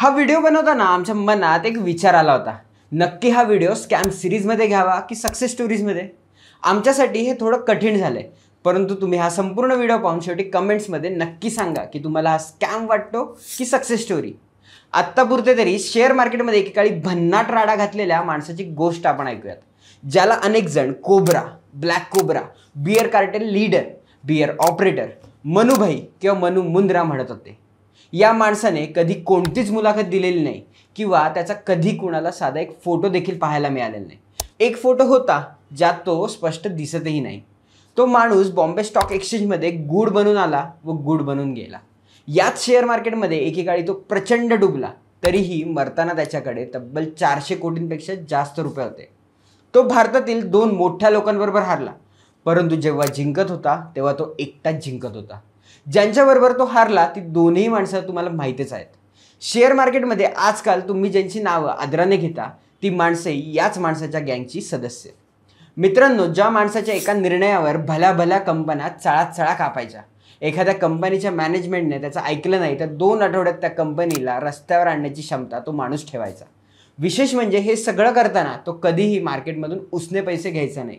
हा व्हिडिओ बनवताना आमच्या मनात एक विचार आला होता नक्की हा व्हिडिओ स्कॅम सिरीजमध्ये घ्यावा की सक्सेस स्टोरीजमध्ये आमच्यासाठी हे थोडं कठीण झालं आहे परंतु तुम्ही हा संपूर्ण व्हिडिओ पाहून शेवटी कमेंट्समध्ये नक्की सांगा की तुम्हाला हा स्कॅम वाटतो की सक्सेस स्टोरी आत्तापुरते तरी शेअर मार्केटमध्ये एकेकाळी भन्नाट राडा घातलेल्या माणसाची गोष्ट आपण ऐकूयात ज्याला अनेक जण cobra black cobra bear cartel leader bear operator Manubhai किंवा मनु मुंद्रा म्हणत होते या माणसाने कधी कोणतीच मुलाखत दिलेली नाही किंवा त्याचा कधी कुणाला साधा एक फोटो देखील पाहायला मिळालेला नाही एक फोटो होता ज्यात तो स्पष्ट दिसतही नाही तो माणूस बॉम्बे स्टॉक एक्सचेंजमध्ये गुड बनून आला व गुड बनून गेला याच शेअर मार्केटमध्ये एकेकाळी तो प्रचंड डुबला तरीही मरताना त्याच्याकडे तब्बल चारशे कोटींपेक्षा जास्त रुपये होते तो भारतातील दोन मोठ्या लोकांबरोबर हारला परंतु जेव्हा जिंकत होता तेव्हा तो एकटाच जिंकत होता ज्यांच्याबरोबर तो हारला ती दोन्ही माणसं तुम्हाला माहितीच आहेत शेअर मार्केटमध्ये आजकाल तुम्ही ज्यांची नावं आदराने घेता ती माणसे याच माणसाच्या गँगची सदस्य मित्रांनो ज्या माणसाच्या एका निर्णयावर भल्या भल्या कंपन्या चळा चळा कापायच्या एखाद्या कंपनीच्या मॅनेजमेंटने त्याचं ऐकलं नाही तर दोन आठवड्यात त्या कंपनीला रस्त्यावर आणण्याची क्षमता तो माणूस ठेवायचा विशेष म्हणजे हे सगळं करताना तो कधीही मार्केटमधून उसने पैसे घ्यायचा नाही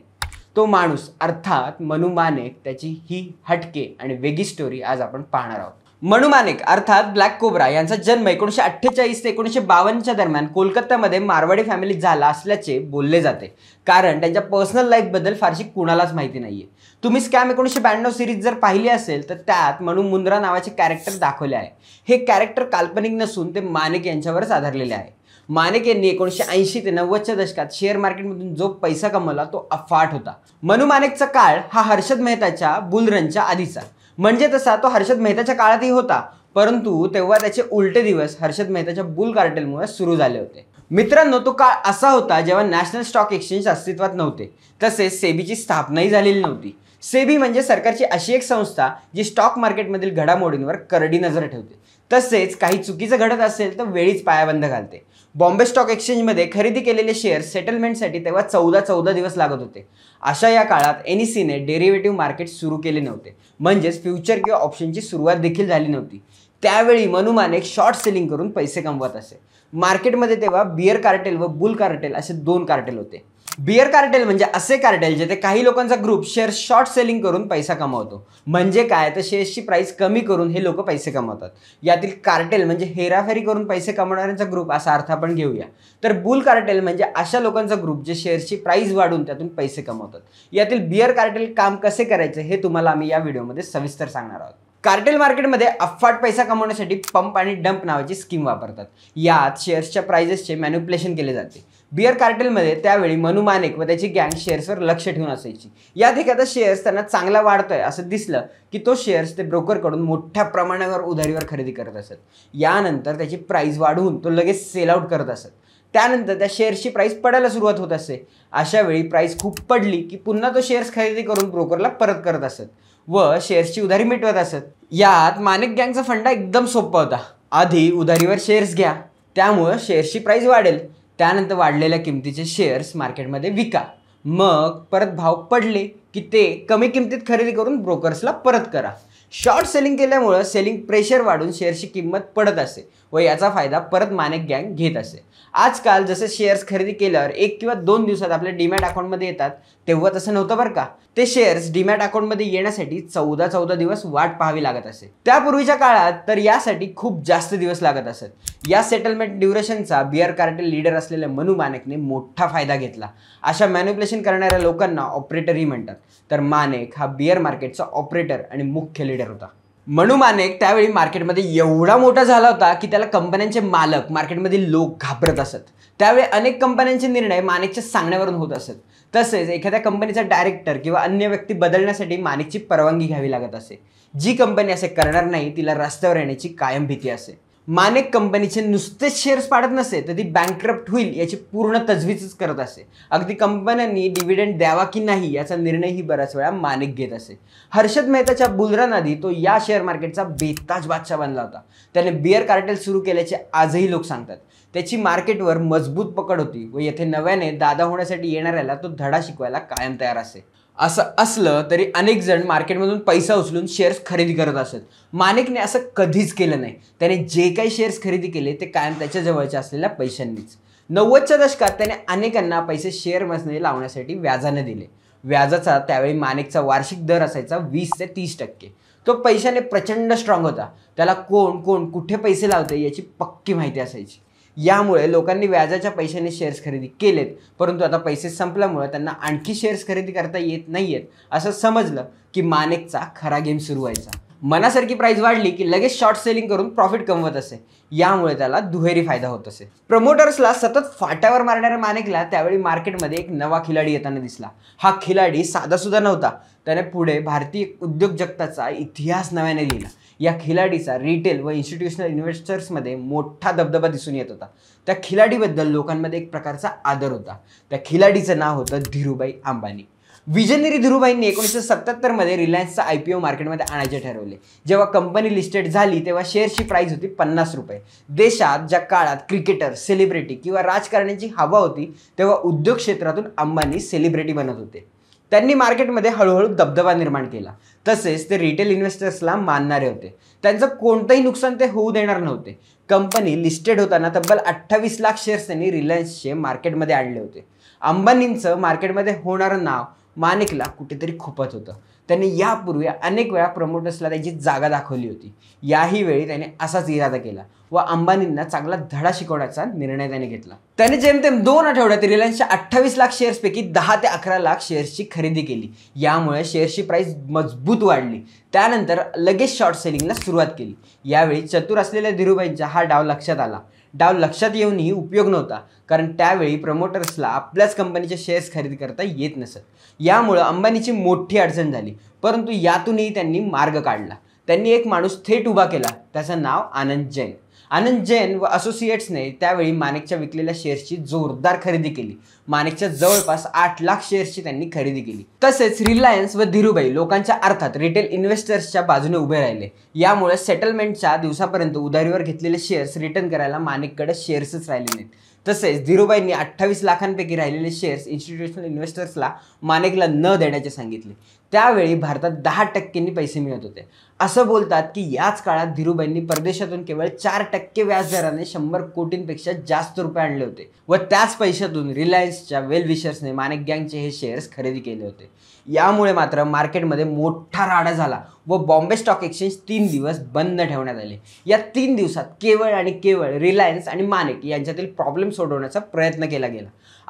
तो माणूस अर्थात मनुमानेक त्याची ही हटके आणि वेगळी स्टोरी आज आपण पाहणार आहोत मनुमानेक अर्थात ब्लॅक कोबरा यांचा जन्म एकोणीशे अठ्ठेचाळीस ते एकोणीसशे बावन्नच्या दरम्यान कोलकात्यामध्ये मारवाडी फॅमिलीत झाला असल्याचे बोलले जाते कारण त्यांच्या पर्सनल लाईफबद्दल फारशी कुणालाच माहिती नाहीये तुम्ही स्कॅम एकोणीशे ब्याण्णव सिरीज जर पाहिली असेल तर त्यात मनु मुंद्रा नावाचे कॅरेक्टर दाखवले आहे हे कॅरेक्टर काल्पनिक नसून ते मानेक यांच्यावरच आधारलेले आहे मानेक यांनी एकोणीसशे ऐंशी ते नव्वदच्या दशकात शेअर मार्केटमधून जो पैसा कमवला तो अफाट होता मनु मानेकचा काळ हा हर्षद मेहताच्या बुलरनच्या आधीचा म्हणजे तसा तो हर्षद मेहताच्या काळातही होता परंतु तेव्हा त्याचे उलटे दिवस हर्षद मेहताच्या बुल कार्टेलमुळे सुरू झाले होते मित्रांनो तो काळ असा होता जेव्हा नॅशनल स्टॉक एक्सचेंज अस्तित्वात नव्हते तसेच सेबीची स्थापनाही झालेली नव्हती सेबी म्हणजे सरकारची अशी एक संस्था जी स्टॉक मार्केटमधील घडामोडींवर करडी नजर ठेवते तसेच काही चुकीचं घडत असेल तर वेळीच पायाबंद घालते बॉम्बे स्टॉक एक्सचेंजमध्ये खरेदी केलेले शेअर सेटलमेंटसाठी तेव्हा चौदा चौदा दिवस लागत होते अशा या काळात एन ई सीने डेरिव्हेटिव्ह मार्केट सुरू केले नव्हते म्हणजेच फ्युचर किंवा ऑप्शनची सुरुवात देखील झाली नव्हती त्यावेळी मनुमाने एक शॉर्ट सेलिंग करून पैसे कमवत असे मार्केटमध्ये तेव्हा बियर कार्टेल व बुल कार्टेल असे दोन कार्टेल होते बिअर कार्टेल म्हणजे असे कार्टेल जेथे काही लोकांचा ग्रुप शेअर शॉर्ट सेलिंग करून पैसा कमावतो म्हणजे काय तर शेअर्सची प्राइस कमी करून हे लोक पैसे कमावतात यातील कार्टेल म्हणजे हेराफेरी करून पैसे कमावणाऱ्यांचा ग्रुप असा अर्थ आपण घेऊया तर बुल कार्टेल म्हणजे अशा लोकांचा ग्रुप जे शेअर्सची प्राइस वाढून त्यातून पैसे कमावतात यातील बिअर कार्टेल काम कसे करायचे हे तुम्हाला आम्ही या व्हिडिओमध्ये सविस्तर सांगणार आहोत कार्टेल मार्केटमध्ये अफाट पैसा कमवण्यासाठी पंप आणि डंप नावाची स्कीम वापरतात यात शेअर्सच्या प्राइजेसचे मॅन्युप्युलेशन केले जाते बिअर कार्टेलमध्ये त्यावेळी मनु मानेक व त्याची गँग शेअर्सवर लक्ष ठेवून असायची यात एखादा शेअर्स त्यांना चांगला वाढतोय असं दिसलं की तो शेअर्स ते ब्रोकरकडून मोठ्या प्रमाणावर उधारीवर खरेदी करत असत यानंतर त्याची प्राईस वाढवून तो लगेच सेल आउट करत असत त्यानंतर त्या शेअर्सची प्राईस पडायला सुरुवात होत असते अशा वेळी प्राईस खूप पडली की पुन्हा तो शेअर्स खरेदी करून ब्रोकरला परत करत असत व शेअर्सची उधारी मिटवत असत यात मानेक गँगचा फंडा एकदम सोपा होता आधी उधारीवर शेअर्स घ्या त्यामुळं शेअर्सची प्राईस वाढेल त्यानंतर वाढलेल्या किमतीचे शेअर्स मार्केटमध्ये विका मग परत भाव पडले की ते कमी किमतीत खरेदी करून ब्रोकर्सला परत करा शॉर्ट सेलिंग केल्यामुळं सेलिंग प्रेशर वाढून शेअरची किंमत पडत असे व याचा फायदा परत मानेक गँग घेत असे आजकाल जसे शेअर्स खरेदी केल्यावर एक किंवा दोन दिवसात आपल्या डीमॅट अकाउंटमध्ये येतात तेव्हा तसं नव्हतं बरं का ते शेअर्स डीमॅट अकाउंटमध्ये येण्यासाठी चौदा चौदा दिवस वाट पाहावी लागत असे त्यापूर्वीच्या काळात तर यासाठी खूप जास्त दिवस लागत असत या सेटलमेंट ड्युरेशनचा बिअर कार्टेल लीडर असलेल्या मनू मानेकने मोठा फायदा घेतला अशा मॅन्युप्युलेशन करणाऱ्या लोकांना ऑपरेटरही म्हणतात तर मानेक हा बिअर मार्केटचा ऑपरेटर आणि मुख्य लीडर होता मनु मानेक त्यावेळी मार्केटमध्ये एवढा मोठा झाला होता की त्याला कंपन्यांचे मालक मार्केटमधील लोक घाबरत असत त्यावेळी अनेक कंपन्यांचे निर्णय मानेकच्या सांगण्यावरून होत असत तसेच एखाद्या कंपनीचा डायरेक्टर किंवा अन्य व्यक्ती बदलण्यासाठी मानेकची परवानगी घ्यावी लागत असे जी कंपनी असे करणार नाही तिला रस्त्यावर येण्याची कायम भीती असे मानेक कंपनीचे नुसतेच शेअर्स पाडत नसे तर ती बँकरप्ट होईल याची पूर्ण तजवीजच करत असे अगदी कंपन्यांनी डिव्हिडंड द्यावा की नाही याचा निर्णयही बऱ्याच वेळा मानेक घेत असे हर्षद मेहताच्या बुलरान आधी तो या शेअर मार्केटचा बेताज बादशाह बनला होता त्याने बिअर कार्टेल सुरू केल्याचे आजही लोक सांगतात त्याची मार्केटवर मजबूत पकड होती व येथे नव्याने दादा होण्यासाठी येणाऱ्याला तो धडा शिकवायला कायम तयार असे असं असलं तरी अनेक जण मार्केटमधून पैसा उचलून शेअर्स खरेदी करत असत माणिकने असं कधीच केलं नाही त्याने जे काही शेअर्स खरेदी केले ते कायम त्याच्या जवळच्या असलेल्या पैशांनीच नव्वदच्या दशकात त्याने अनेकांना पैसे शेअर लावण्यासाठी व्याजाने दिले व्याजाचा त्यावेळी मानेकचा वार्षिक दर असायचा वीस ते तीस टक्के तो पैशाने प्रचंड स्ट्रॉंग होता त्याला कोण कोण कुठे पैसे लावते याची पक्की माहिती असायची यामुळे लोकांनी व्याजाच्या पैशाने शेअर्स खरेदी केलेत परंतु आता पैसे संपल्यामुळे त्यांना आणखी शेअर्स खरेदी करता येत नाही आहेत असं समजलं की मानेकचा खरा गेम सुरू व्हायचा मनासारखी प्राइस वाढली की लगेच शॉर्ट सेलिंग करून प्रॉफिट कमवत असे यामुळे त्याला दुहेरी फायदा होत असे प्रमोटर्सला सतत फाट्यावर मारणाऱ्या मानेकला त्यावेळी मार्केटमध्ये एक नवा खिलाडी येताना दिसला हा खिलाडी सुद्धा नव्हता त्याने पुढे भारतीय उद्योग जगताचा इतिहास नव्याने लिहिला या खिलाडीचा रिटेल व इन्स्टिट्युशनल इन्व्हेस्टर्समध्ये मोठा दबदबा दिसून येत होता त्या खिलाडीबद्दल लोकांमध्ये एक प्रकारचा आदर होता त्या खिलाडीचं नाव होतं धीरूबाई अंबानी विजनरी धीरूभाईंनी एकोणीसशे मध्ये रिलायन्सचा आय पी ओ मार्केटमध्ये आणायचे ठरवले जेव्हा कंपनी लिस्टेड झाली तेव्हा शेअरची प्राइस होती पन्नास रुपये देशात ज्या काळात क्रिकेटर सेलिब्रिटी किंवा राजकारण्याची हवा होती तेव्हा उद्योग क्षेत्रातून अंबानी सेलिब्रिटी बनत होते त्यांनी मार्केटमध्ये हळूहळू दबदबा निर्माण केला तसेच ते रिटेल इन्व्हेस्टर्सला मानणारे होते त्यांचं कोणतंही नुकसान ते होऊ देणार नव्हते कंपनी लिस्टेड होताना तब्बल अठ्ठावीस लाख शेअर्स त्यांनी रिलायन्सचे मार्केटमध्ये आणले होते अंबानींचं मार्केटमध्ये होणारं नाव मानिकला कुठेतरी खोपत होतं त्याने यापूर्वी अनेक वेळा प्रमोटर्सला त्याची जागा दाखवली होती याही वेळी त्याने असाच इरादा केला व अंबानींना चांगला धडा शिकवण्याचा निर्णय त्याने घेतला त्याने जेमतेम दोन आठवड्यात रिलायन्सच्या अठ्ठावीस लाख शेअर्सपैकी दहा ते अकरा लाख शेअर्सची खरेदी केली यामुळे शेअर्सची प्राइस मजबूत वाढली त्यानंतर लगेच शॉर्ट सेलिंगला सुरुवात केली यावेळी चतुर असलेल्या धीरुबाईंचा हा डाव लक्षात आला डाव लक्षात येऊनही उपयोग नव्हता कारण त्यावेळी प्रमोटर्सला आपल्याच कंपनीचे शेअर्स खरेदी करता येत नसत यामुळं अंबानीची मोठी अडचण झाली परंतु यातूनही त्यांनी मार्ग काढला त्यांनी एक माणूस थेट उभा केला त्याचं नाव आनंद जैन आनंद जैन व असोसिएट्सने त्यावेळी मानेकच्या विकलेल्या शेअर्सची जोरदार खरेदी केली मानेकच्या जवळपास आठ लाख शेअर्सची त्यांनी खरेदी केली तसेच रिलायन्स व धीरूभाई लोकांच्या अर्थात रिटेल इन्व्हेस्टर्सच्या बाजूने उभे राहिले यामुळे सेटलमेंटच्या दिवसापर्यंत उधारीवर घेतलेले शेअर्स रिटर्न करायला मानेककडे शेअर्सच राहिले नाहीत तसेच धीरूभाईंनी अठ्ठावीस लाखांपैकी राहिलेले शेअर्स इन्स्टिट्युशनल इन्व्हेस्टर्सला मानेकला न देण्याचे सांगितले त्यावेळी भारतात दहा टक्क्यांनी पैसे मिळत होते असं बोलतात की याच काळात धीरूबाईंनी परदेशातून केवळ चार टक्के व्याजदराने शंभर कोटींपेक्षा जास्त रुपये आणले होते व त्याच पैशातून रिलायन्सच्या वेल विशर्सने मानेक गँगचे हे शेअर्स खरेदी केले होते यामुळे मात्र मार्केटमध्ये मोठा राडा झाला व बॉम्बे स्टॉक एक्सचेंज तीन दिवस बंद ठेवण्यात आले या तीन दिवसात केवळ आणि केवळ रिलायन्स आणि मानेक यांच्यातील प्रॉब्लेम सोडवण्याचा प्रयत्न केला गेला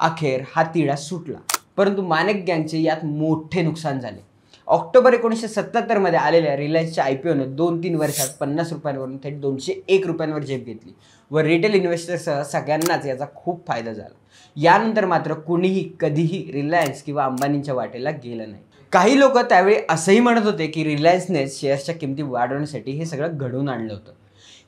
अखेर हा तिढा सुटला परंतु मानेक गँगचे यात मोठे नुकसान झाले ऑक्टोबर एकोणीसशे सत्याहत्तरमध्ये आलेल्या रिलायन्सच्या आय पी ओनं दोन तीन वर्षात पन्नास रुपयांवरून थेट दोनशे एक रुपयांवर झेप घेतली व रिटेल इन्व्हेस्टरसह सगळ्यांनाच याचा खूप फायदा झाला यानंतर मात्र कुणीही कधीही रिलायन्स किंवा अंबानींच्या वाटेला गेलं नाही काही लोक त्यावेळी असंही म्हणत होते की रिलायन्सने शेअर्सच्या किमती वाढवण्यासाठी हे सगळं घडवून आणलं होतं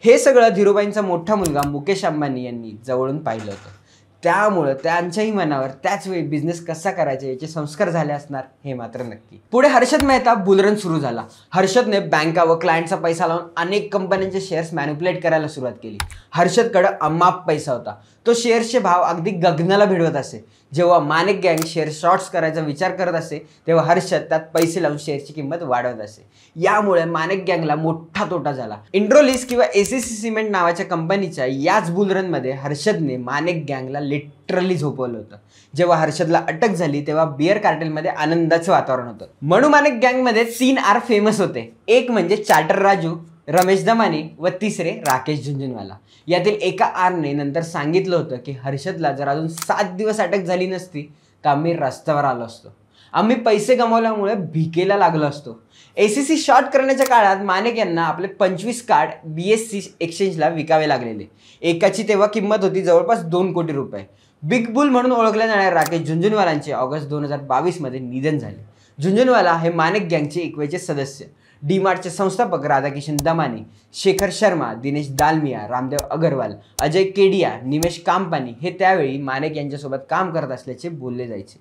हे सगळं धीरूबाईंचा मोठा मुलगा मुकेश अंबानी यांनी जवळून पाहिलं होतं त्यामुळं त्यांच्याही मनावर त्याच वेळी बिझनेस कसा करायचा याचे संस्कार झाले असणार हे मात्र नक्की पुढे हर्षद मेहता बुलरन सुरू झाला हर्षदने बँका व क्लायंटचा पैसा लावून अनेक कंपन्यांचे शेअर्स मॅन्युप्युलेट करायला सुरुवात केली हर्षदकडं अमाप पैसा होता तो शेअर्सचे भाव अगदी गगनाला भिडवत असे जेव्हा माणिक गँग शेअर शॉर्ट्स करायचा विचार करत असे तेव्हा हर्षद त्यात पैसे लावून शेअरची किंमत वाढवत असे यामुळे माणिक गँगला मोठा तोटा झाला इंड्रोलिस किंवा एसीसी सिमेंट नावाच्या कंपनीच्या याच बुलरनमध्ये हर्षदने माणिक गँगला लिटरली झोपवलं होतं जेव्हा हर्षदला अटक झाली तेव्हा बिअर कार्टेलमध्ये आनंदाचं वातावरण होतं म्हणून माणिक गँगमध्ये सीन आर फेमस होते एक म्हणजे चार्टर राजू रमेश दमाने व तिसरे राकेश झुंझुनवाला यातील एका आरने नंतर सांगितलं होतं की हर्षदला जर अजून सात दिवस अटक झाली नसती तर आम्ही रस्त्यावर आलो असतो आम्ही पैसे गमावल्यामुळे भिकेला लागलो असतो ए सी सी शॉर्ट करण्याच्या काळात मानेक यांना आपले पंचवीस कार्ड बी एस सी एक्सचेंजला विकावे लागलेले एकाची तेव्हा किंमत होती जवळपास दोन कोटी रुपये बिग बुल म्हणून ओळखल्या जाणाऱ्या राकेश झुंझुनवालांचे ऑगस्ट दोन हजार बावीसमध्ये निधन झाले झुंझुनवाला हे माणिक गँगचे एकवेचे सदस्य डी मार्टचे संस्थापक राधाकिशन दमाने शेखर शर्मा दिनेश दालमिया रामदेव अगरवाल अजय केडिया निमेश कामपानी हे त्यावेळी माणिक यांच्यासोबत काम करत असल्याचे बोलले जायचे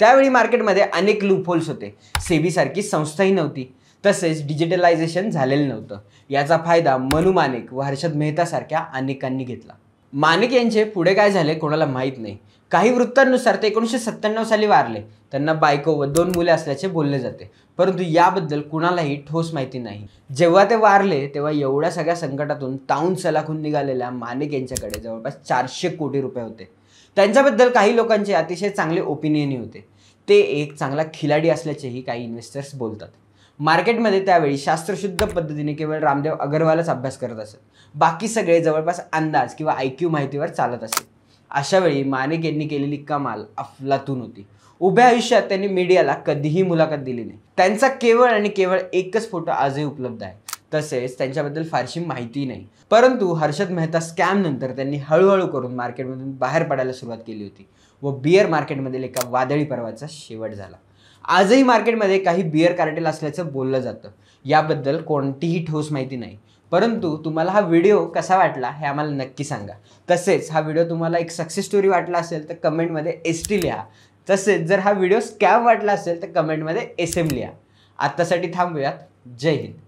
त्यावेळी मार्केटमध्ये अनेक लूपहोल्स होते सेबी सेबीसारखी संस्थाही नव्हती तसेच डिजिटलायझेशन झालेलं नव्हतं याचा फायदा मनु मानेक व हर्षद मेहता सारख्या अनेकांनी घेतला मानेक यांचे पुढे काय झाले कोणाला माहीत नाही काही वृत्तांनुसार ते एकोणीसशे सत्त्याण्णव साली वारले त्यांना बायको व दोन मुले असल्याचे बोलले जाते परंतु याबद्दल कुणालाही ठोस माहिती नाही जेव्हा ते वारले तेव्हा एवढ्या सगळ्या संकटातून ताऊन सलाखून निघालेल्या मानिक यांच्याकडे जवळपास चारशे कोटी रुपये होते त्यांच्याबद्दल काही लोकांचे अतिशय चांगले ओपिनियनही होते ते एक चांगला खिलाडी असल्याचेही काही इन्व्हेस्टर्स बोलतात मार्केटमध्ये त्यावेळी शास्त्रशुद्ध पद्धतीने केवळ रामदेव अगरवालच अभ्यास करत असत बाकी सगळे जवळपास अंदाज किंवा आयक्यू माहितीवर चालत असत अशावेळी माणिक यांनी केलेली कमाल अफलातून होती उभ्या आयुष्यात त्यांनी मीडियाला कधीही मुलाखत दिली नाही त्यांचा केवळ आणि केवळ एकच फोटो आजही उपलब्ध आहे तसेच त्यांच्याबद्दल फारशी माहिती नाही परंतु हर्षद मेहता स्कॅम नंतर त्यांनी हळूहळू करून मार्केटमधून बाहेर पडायला सुरुवात केली होती व बियर मार्केटमधील एका वादळी पर्वाचा शेवट झाला आजही मार्केटमध्ये काही बिअर कार्टेल असल्याचं बोललं जातं याबद्दल कोणतीही ठोस माहिती नाही परंतु तुम्हाला हा व्हिडिओ कसा वाटला हे आम्हाला नक्की सांगा तसेच हा व्हिडिओ तुम्हाला एक सक्सेस स्टोरी वाटला असेल तर कमेंटमध्ये एस टी लिहा तसेच जर हा व्हिडिओ स्कॅम वाटला असेल तर कमेंटमध्ये एस एम लिहा आत्तासाठी थांबूयात जय हिंद